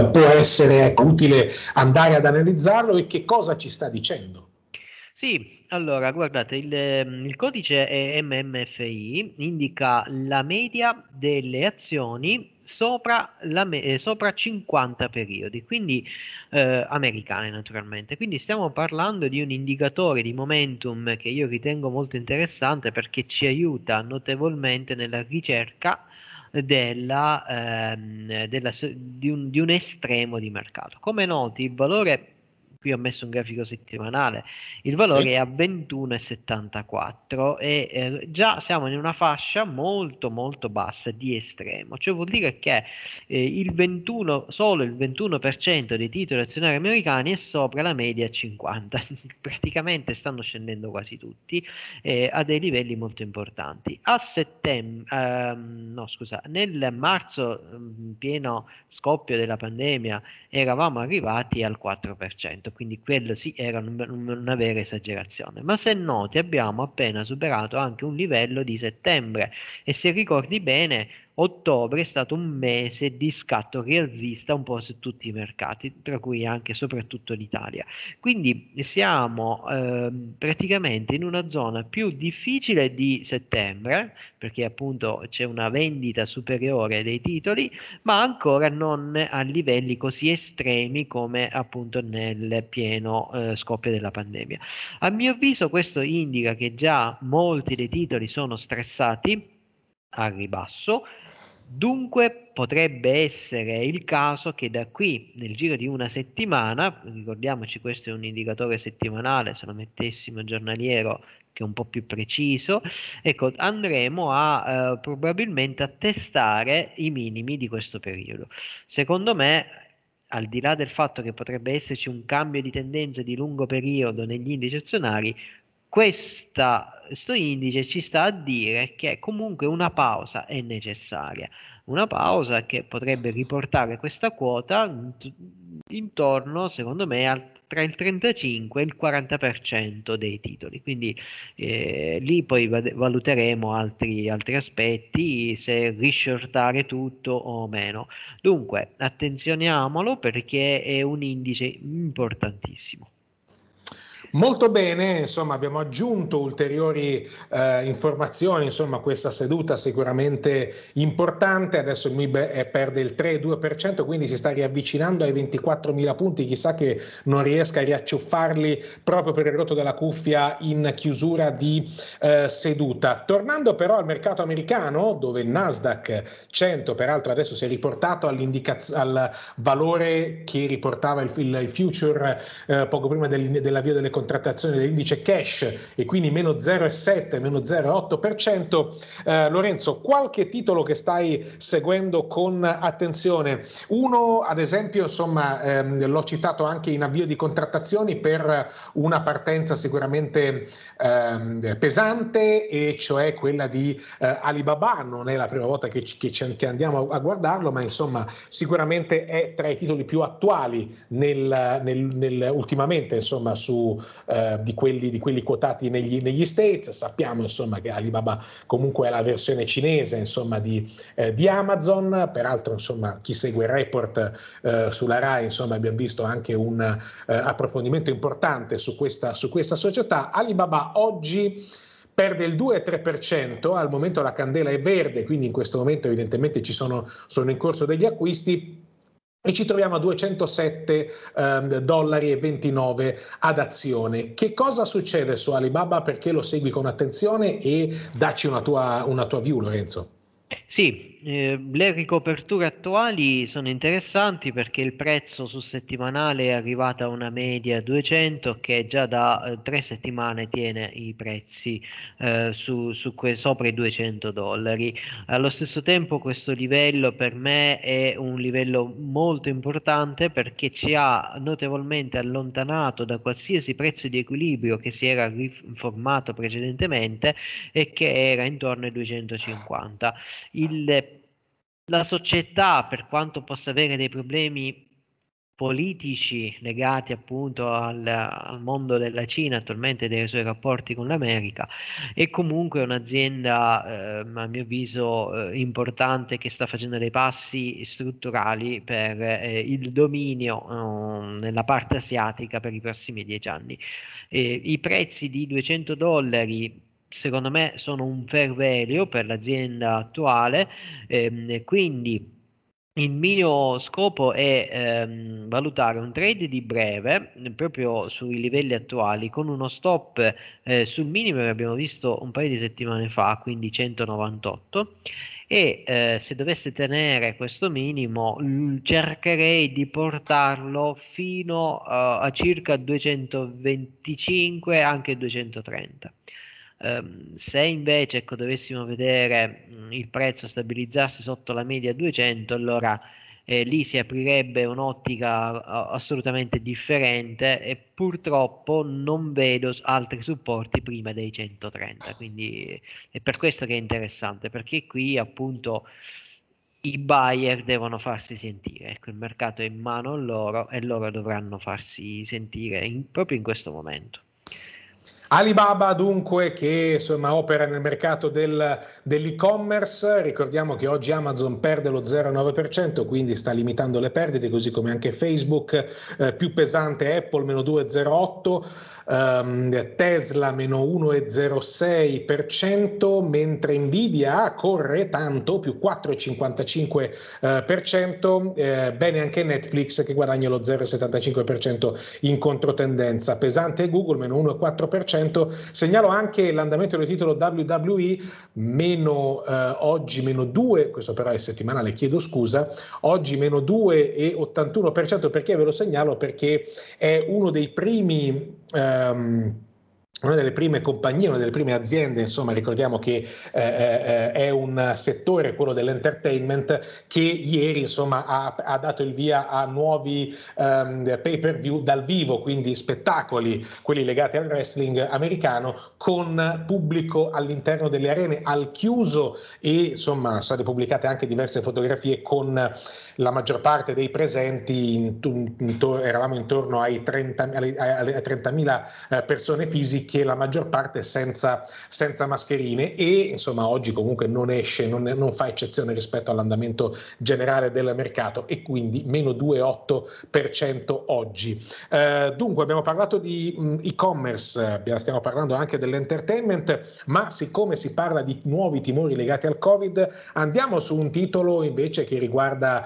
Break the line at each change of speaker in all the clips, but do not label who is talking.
eh, può essere ecco, utile andare ad analizzarlo e che cosa ci sta dicendo.
Sì, allora guardate, il, ehm, il codice MMFI indica la media delle azioni Sopra, la, eh, sopra, 50 periodi, quindi eh, americane naturalmente. Quindi stiamo parlando di un indicatore di momentum che io ritengo molto interessante perché ci aiuta notevolmente nella ricerca della, ehm, della, di, un, di un estremo di mercato. Come noti, il valore qui ho messo un grafico settimanale, il valore sì. è a 21,74 e eh, già siamo in una fascia molto molto bassa di estremo, cioè vuol dire che eh, il 21, solo il 21% dei titoli azionari americani è sopra la media 50, praticamente stanno scendendo quasi tutti eh, a dei livelli molto importanti. A settembre, ehm, no scusa, nel marzo in mm, pieno scoppio della pandemia eravamo arrivati al 4% detto, quindi quello sì era un, una vera esagerazione. Ma se noti abbiamo appena superato anche un livello di settembre e se ricordi bene ottobre è stato un mese di scatto rialzista un po' su tutti i mercati, tra cui anche e soprattutto l'Italia. Quindi siamo eh, praticamente in una zona più difficile di settembre, perché appunto c'è una vendita superiore dei titoli, ma ancora non a livelli così estremi come appunto nel pieno eh, scoppio della pandemia. A mio avviso questo indica che già molti dei titoli sono stressati al ribasso Dunque potrebbe essere il caso che da qui nel giro di una settimana, ricordiamoci questo è un indicatore settimanale, se lo mettessimo giornaliero che è un po' più preciso, ecco, andremo a eh, probabilmente attestare i minimi di questo periodo. Secondo me al di là del fatto che potrebbe esserci un cambio di tendenza di lungo periodo negli indici azionari, questa, questo indice ci sta a dire che comunque una pausa è necessaria, una pausa che potrebbe riportare questa quota intorno, secondo me, al, tra il 35 e il 40% dei titoli. Quindi eh, lì poi valuteremo altri, altri aspetti, se rishortare tutto o meno. Dunque, attenzioniamolo perché è un indice importantissimo.
Molto bene, insomma, abbiamo aggiunto ulteriori eh, informazioni, insomma, questa seduta sicuramente importante, adesso il MIB perde il 3-2%, quindi si sta riavvicinando ai 24.000 punti, chissà che non riesca a riacciuffarli proprio per il rotto della cuffia in chiusura di eh, seduta. Tornando però al mercato americano, dove il Nasdaq 100 peraltro adesso si è riportato al valore che riportava il, il, il future eh, poco prima dell'avvio delle delle contrattazioni dell'indice cash e quindi meno 0,7, meno 0,8%. Eh, Lorenzo, qualche titolo che stai seguendo con attenzione? Uno, ad esempio, insomma, ehm, l'ho citato anche in avvio di contrattazioni per una partenza sicuramente ehm, pesante, e cioè quella di eh, Alibaba. Non è la prima volta che, che, che andiamo a, guardarlo, ma insomma, sicuramente è tra i titoli più attuali nel, nel, nel ultimamente insomma, su, eh, di, quelli, di, quelli, quotati negli, negli, States. Sappiamo insomma che Alibaba comunque è la versione cinese insomma, di, eh, di Amazon. Peraltro, insomma, chi segue il report eh, sulla RAI, insomma, abbiamo visto anche un eh, approfondimento importante su questa, su questa società. Alibaba oggi perde il 2-3%, al momento la candela è verde, quindi in questo momento evidentemente ci sono, sono in corso degli acquisti, e ci troviamo a 207 eh, dollari e 29 ad azione. Che cosa succede su Alibaba? Perché lo segui con attenzione e dacci una tua, una tua view, Lorenzo.
Sì, eh, le ricoperture attuali sono interessanti perché il prezzo su settimanale è arrivato a una media 200 che già da eh, tre settimane tiene i prezzi eh, su, su que- sopra i 200 dollari. Allo stesso tempo questo livello per me è un livello molto importante perché ci ha notevolmente allontanato da qualsiasi prezzo di equilibrio che si era riformato precedentemente e che era intorno ai 250 il, la società, per quanto possa avere dei problemi politici legati appunto al, al, mondo della Cina attualmente dei suoi rapporti con l'America è comunque un'azienda eh, a mio avviso eh, importante che sta facendo dei passi strutturali per eh, il dominio ehm, nella parte asiatica per i prossimi dieci anni i prezzi di 200 dollari secondo me sono un fair value per l'azienda attuale ehm, quindi il mio scopo è ehm, valutare un trade di breve proprio sui livelli attuali con uno stop eh, sul minimo che abbiamo visto un paio di settimane fa, quindi 198 e eh, se dovesse tenere questo minimo cercherei di portarlo fino uh, a circa 225 anche 230 Ehm, se invece ecco, dovessimo vedere mh, mm, il prezzo stabilizzarsi sotto la media 200, allora eh, lì si aprirebbe un'ottica assolutamente differente e purtroppo non vedo altri supporti prima dei 130, quindi è per questo che è interessante, perché qui appunto i buyer devono farsi sentire, ecco, il mercato è in mano a loro e loro dovranno farsi sentire in- proprio in questo momento.
Alibaba dunque che insomma, opera nel mercato del, dell'e-commerce, ricordiamo che oggi Amazon perde lo 0,9%, quindi sta limitando le perdite, così come anche Facebook, eh, più pesante Apple meno 2,08%, ehm, Tesla meno 1,06%, mentre Nvidia corre tanto, più 4,55%, eh, bene anche Netflix che guadagna lo 0,75% in controtendenza, pesante Google meno 1,4%, 2%. Segnalo anche l'andamento del titolo WWE, meno eh, oggi meno 2, questo però è settimanale, chiedo scusa, oggi meno 2,81% perché ve lo segnalo? Perché è uno dei primi... Ehm, una delle prime compagnie, una delle prime aziende, insomma, ricordiamo che eh, eh, è un settore, quello dell'entertainment, che ieri insomma, ha, ha dato il via a nuovi um, ehm, pay per view dal vivo, quindi spettacoli, quelli legati al wrestling americano, con pubblico all'interno delle arene al chiuso e insomma sono state pubblicate anche diverse fotografie con la maggior parte dei presenti, in, in, in, eravamo intorno ai 30, alle, alle 30.000 eh, persone fisiche che la maggior parte è senza, senza mascherine e insomma oggi comunque non esce, non, non fa eccezione rispetto all'andamento generale del mercato e quindi meno 2,8% oggi. Eh, dunque abbiamo parlato di mh, e-commerce, eh, stiamo parlando anche dell'entertainment, ma siccome si parla di nuovi timori legati al Covid, andiamo su un titolo invece che riguarda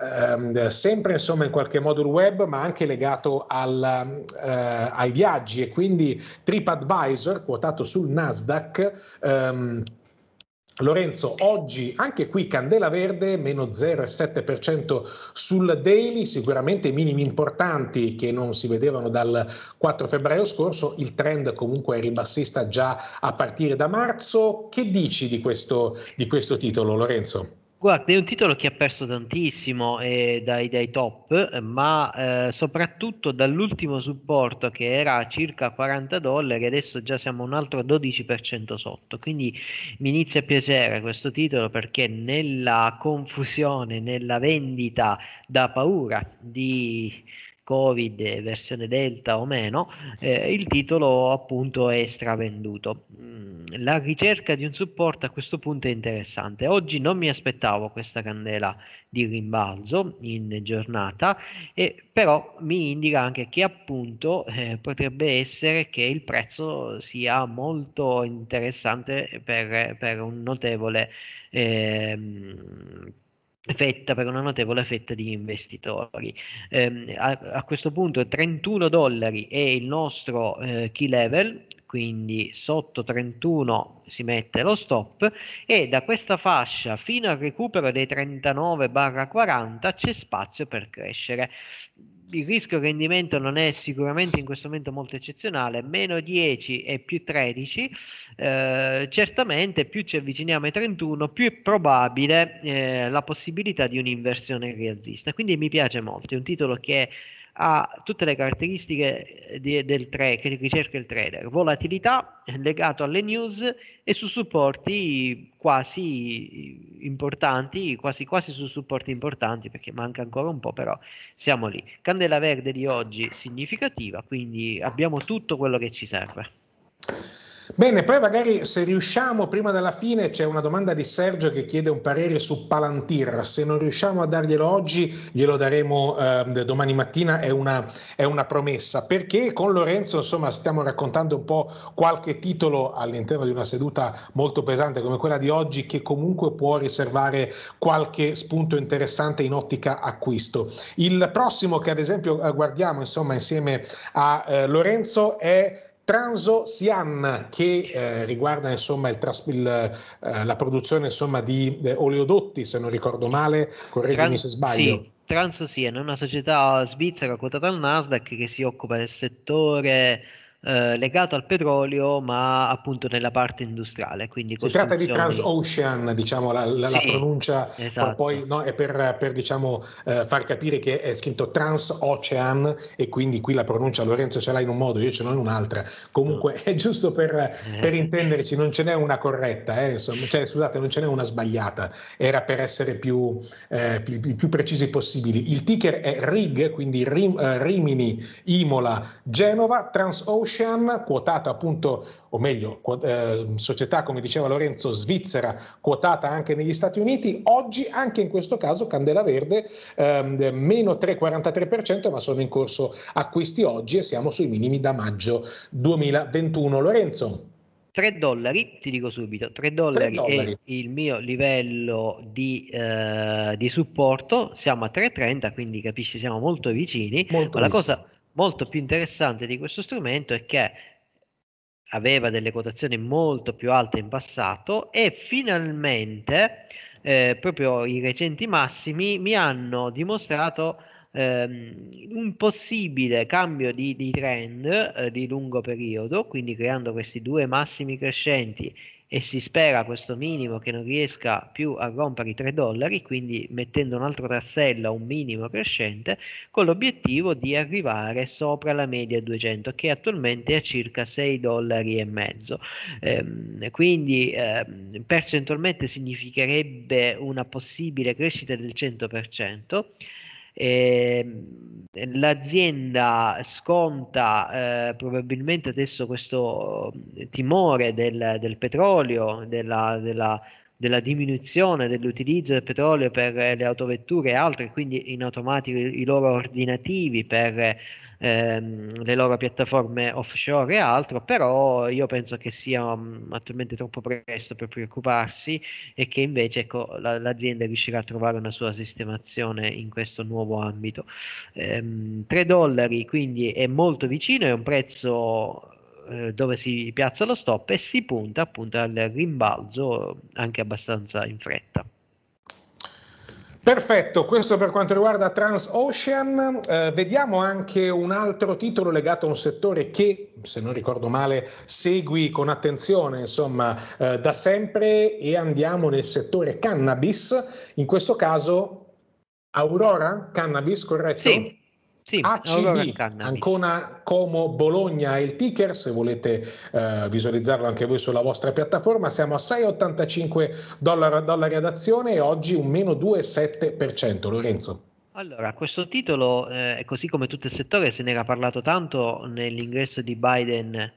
ehm, sempre insomma in qualche modo il web, ma anche legato al, eh, ai viaggi e quindi TripAdvisor, quotato sul Nasdaq. Ehm, Lorenzo, oggi anche qui candela verde, meno 0,7% sul daily, sicuramente minimi importanti che non si vedevano dal 4 febbraio scorso, il trend comunque è ribassista già a partire da marzo. Che dici di questo, di questo titolo Lorenzo?
Guarda, è un titolo che ha perso tantissimo eh, dai, dai, top, ma eh, soprattutto dall'ultimo supporto che era circa 40 dollari, adesso già siamo un altro 12% sotto. Quindi mi inizia a piacere questo titolo perché nella confusione, nella vendita da paura di Covid, versione Delta o meno, eh, il titolo appunto è stravenduto. Mm, la ricerca di un supporto a questo punto è interessante. Oggi non mi aspettavo questa candela di rimbalzo in giornata, eh, però mi indica anche che appunto eh, potrebbe essere che il prezzo sia molto interessante per, per un notevole... Eh, fetta per una notevole fetta di investitori. Eh, a, a, questo punto 31 dollari è il nostro eh, key level, quindi sotto 31 si mette lo stop e da questa fascia fino al recupero dei 39-40 c'è spazio per crescere il rischio rendimento non è sicuramente in questo momento molto eccezionale, meno 10 e più 13, eh, certamente più ci avviciniamo ai 31 più è probabile eh, la possibilità di un'inversione rialzista, quindi mi piace molto, è un titolo che ha tutte le caratteristiche eh, di, del tra- che ricerca il trader, volatilità legato alle news e su supporti quasi importanti, quasi, quasi su supporti importanti perché manca ancora un po', però siamo lì. Candela verde di oggi significativa, quindi abbiamo tutto quello che ci serve.
Bene, poi magari se riusciamo prima della fine c'è una domanda di Sergio che chiede un parere su Palantir, se non riusciamo a darglielo oggi glielo daremo eh, domani mattina, è una, è una, promessa, perché con Lorenzo insomma stiamo raccontando un po' qualche titolo all'interno di una seduta molto pesante come quella di oggi che comunque può riservare qualche spunto interessante in ottica acquisto. Il prossimo che ad esempio eh, guardiamo insomma insieme a eh, Lorenzo è Transo Siam che eh, riguarda insomma, il tras- il, eh, la produzione insomma, di eh, oleodotti, se non ricordo male, correggimi Trans- se sbaglio. Sì,
Transo Siam è una società svizzera quotata al Nasdaq che si occupa del settore eh, legato al petrolio, ma appunto nella parte industriale. Quindi si tratta di
Transocean, diciamo la, la, sì, la pronuncia, esatto. poi no, è per, per diciamo, eh, far capire che è scritto Transocean e quindi qui la pronuncia Lorenzo ce l'ha in un modo, io ce l'ho in un'altra. Comunque è giusto per, eh. per, intenderci, non ce n'è una corretta, eh, insomma, cioè, scusate, non ce n'è una sbagliata, era per essere più, più, più precisi possibili. Il ticker è RIG, quindi Rim, Rimini, Imola, Genova, Transocean. Corporation, quotata appunto, o meglio, ehm, società come diceva Lorenzo svizzera, quotata anche negli Stati Uniti, oggi anche in questo caso Candela Verde ehm, meno 3,43%, ma sono in corso acquisti oggi e siamo sui minimi da maggio 2021. Lorenzo.
3 dollari, ti dico subito, 3 dollari, 3 dollari. è il mio livello di, eh, di supporto, siamo a 3,30, quindi capisci siamo molto vicini, molto ma vicini. la cosa molto più interessante di questo strumento è che aveva delle quotazioni molto più alte in passato e finalmente eh, proprio i recenti massimi mi hanno dimostrato ehm, un possibile cambio di, di trend eh, di lungo periodo, quindi creando questi due massimi crescenti e si spera questo minimo che non riesca più a rompere i 3 dollari, quindi mettendo un altro tassello a un minimo crescente, con l'obiettivo di arrivare sopra la media 200 che attualmente è a circa 6 dollari e mezzo. Ehm, quindi eh, percentualmente significherebbe una possibile crescita del 100%. Ehm, l'azienda sconta eh, probabilmente adesso questo eh, timore del, del petrolio, della, della, della, diminuzione dell'utilizzo del petrolio per le autovetture e altre, quindi in automatico i, i loro ordinativi per ehm, le loro piattaforme offshore e altro, però io penso che sia um, attualmente troppo presto per preoccuparsi e che invece ecco, la, l'azienda riuscirà a trovare una sua sistemazione in questo nuovo ambito. Ehm, 3 dollari quindi è molto vicino, è un prezzo eh, dove si piazza lo stop e si punta appunto al rimbalzo anche abbastanza in fretta.
Perfetto, questo per quanto riguarda Transocean. Eh, vediamo anche un altro titolo legato a un settore che, se non ricordo male, segui con attenzione, insomma, eh, da sempre e andiamo nel settore cannabis. In questo caso Aurora Cannabis, corretto? Sì. Sì, ACB, Ancona, Como, Bologna è il ticker, se volete eh, visualizzarlo anche voi sulla vostra piattaforma, siamo a 6,85 dollari, dollari ad azione e oggi un meno 2,7%. Lorenzo.
Allora, questo titolo, eh, così come tutto il settore, se ne era parlato tanto nell'ingresso di Biden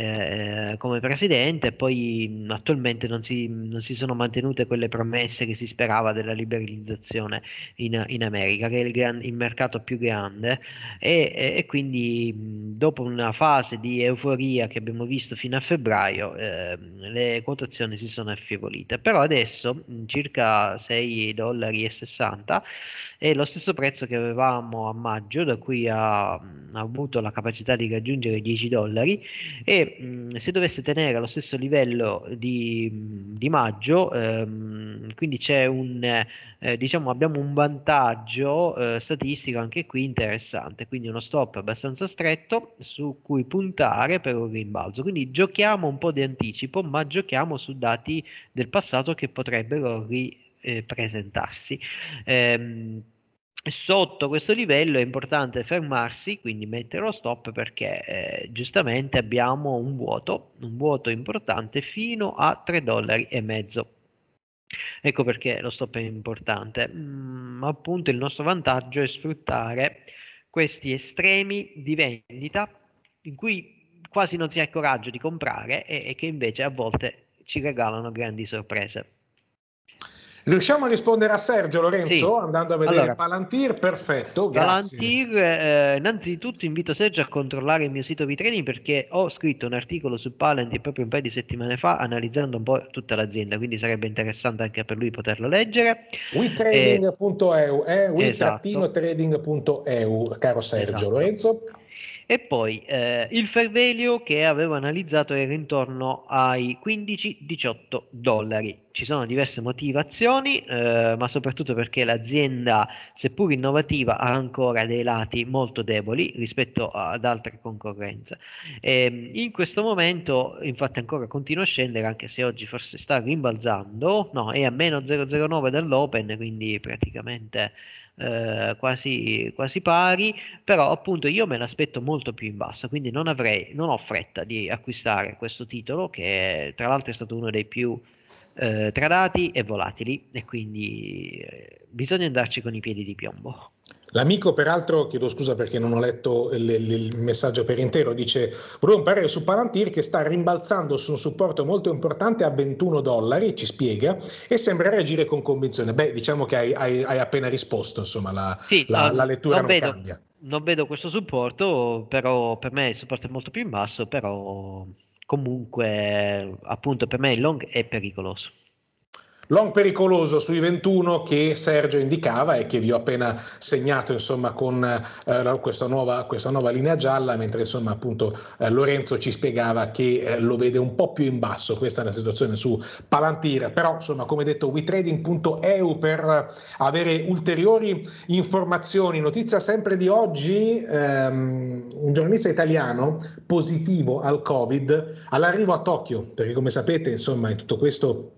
eh, come presidente, poi attualmente non si, non si, sono mantenute quelle promesse che si sperava della liberalizzazione in, in America, che è il, gran, il, mercato più grande e, e, e, quindi dopo una fase di euforia che abbiamo visto fino a febbraio eh, le quotazioni si sono affievolite, però adesso circa 6,60 dollari è lo stesso prezzo che avevamo a maggio, da cui ha, ha avuto la capacità di raggiungere 10 dollari e mh, se dovesse tenere allo stesso livello di, di maggio, ehm, quindi c'è un, eh, diciamo, abbiamo un vantaggio eh, statistico anche qui interessante, quindi uno stop abbastanza stretto su cui puntare per un rimbalzo. Quindi giochiamo un po' di anticipo, ma giochiamo su dati del passato che potrebbero ripresentarsi. Eh, sotto questo livello è importante fermarsi, quindi mettere lo stop perché eh, giustamente abbiamo un vuoto, un vuoto importante fino a 3 dollari e mezzo. Ecco perché lo stop è importante. Mm, appunto il nostro vantaggio è sfruttare questi estremi di vendita in cui quasi non si ha il coraggio di comprare e, e che invece a volte ci regalano grandi sorprese.
Riusciamo a rispondere a Sergio Lorenzo sì. andando a vedere allora, Palantir? Perfetto, grazie.
Palantir, eh, innanzitutto invito Sergio a controllare il mio sito Vitrini perché ho scritto un articolo su Palantir proprio un paio di settimane fa analizzando un po' tutta l'azienda, quindi sarebbe interessante anche per lui poterlo leggere. wetrading.eu,
eh, eh esatto. we caro Sergio esatto. Lorenzo. E poi eh, il fair value che avevo
analizzato era intorno ai 15-18 dollari ci sono diverse motivazioni, eh, ma soprattutto perché l'azienda, seppur innovativa, ha ancora dei lati molto deboli rispetto ad altre concorrenze. E ehm, in questo momento, infatti, ancora continua a scendere, anche se oggi forse sta rimbalzando, no, è a meno 0,09 dell'Open, quindi praticamente eh, quasi, quasi, pari, però appunto io me l'aspetto molto più in basso, quindi non, avrei, non ho fretta di acquistare questo titolo che tra l'altro è stato uno dei più eh, tradati e
volatili e quindi eh, bisogna andarci con i piedi di piombo. L'amico, peraltro, chiedo scusa perché non ho letto il, il messaggio per intero, dice volevo un parere su Palantir che sta rimbalzando su un supporto molto importante a 21 dollari, ci spiega, e sembra reagire con convinzione. Beh, diciamo che hai, hai, hai appena risposto, insomma, la, sì, la, la lettura non, non vedo, cambia.
Non vedo questo supporto, però per me il supporto è molto più in basso, però comunque appunto per me il long è pericoloso
long pericoloso sui 21 che Sergio indicava e che vi ho appena segnato insomma, con eh, questa, nuova, questa, nuova, linea gialla, mentre insomma, appunto, eh, Lorenzo ci spiegava che eh, lo vede un po' più in basso, questa è la situazione su Palantir, però insomma, come detto wetrading.eu per avere ulteriori informazioni, notizia sempre di oggi, ehm, un giornalista italiano positivo al Covid all'arrivo a Tokyo, perché come sapete insomma in tutto questo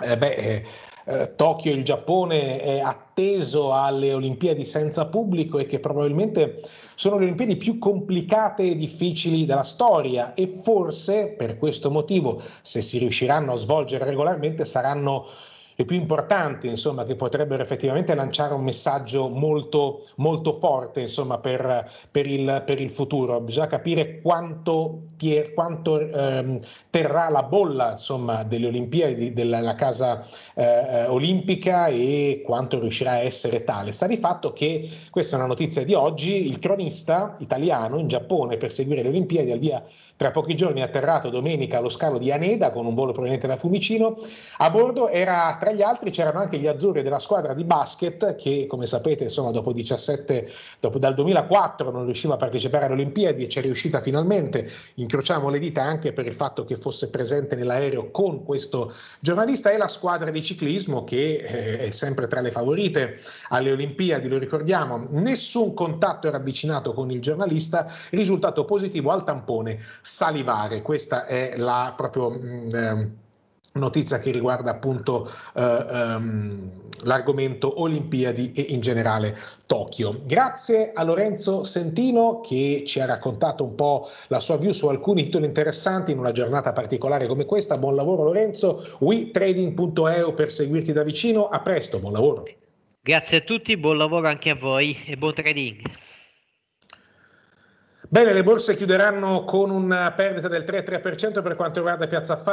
eh beh, eh, eh Tokyo, il Giappone è atteso alle Olimpiadi senza pubblico e che probabilmente sono le Olimpiadi più complicate e difficili della storia e forse per questo motivo, se si riusciranno a svolgere regolarmente, saranno e più importanti, insomma, che potrebbero effettivamente lanciare un messaggio molto, molto forte insomma, per, per, il, per il futuro. Bisogna capire quanto, quanto ehm, terrà la bolla insomma, delle Olimpiadi, della casa eh, olimpica e quanto riuscirà a essere tale. Sta di fatto che, questa è una notizia di oggi, il cronista italiano in Giappone per seguire le Olimpiadi al via tra pochi giorni atterrato domenica allo scalo di Aneda con un volo proveniente da Fumicino. A bordo era tra gli altri c'erano anche gli azzurri della squadra di basket che, come sapete, insomma, dopo 17, dopo, dal 2004 non riusciva a partecipare alle Olimpiadi e c'è riuscita finalmente. Incrociamo le dita anche per il fatto che fosse presente nell'aereo con questo giornalista e la squadra di ciclismo che eh, è sempre tra le favorite alle Olimpiadi, lo ricordiamo. Nessun contatto era avvicinato con il giornalista, risultato positivo al tampone salivare. Questa è la proprio... Mh, mm, ehm, notizia che riguarda appunto eh, ehm, l'argomento Olimpiadi e in generale Tokyo. Grazie a Lorenzo Sentino che ci ha raccontato un po' la sua view su alcuni titoli interessanti in una giornata particolare come questa. Buon lavoro Lorenzo, wetrading.eu per seguirti da vicino. A presto, buon lavoro.
Grazie a tutti, buon lavoro anche a voi e buon trading.
Bene, le borse chiuderanno con una perdita del 3,3% per quanto riguarda Piazza Affari.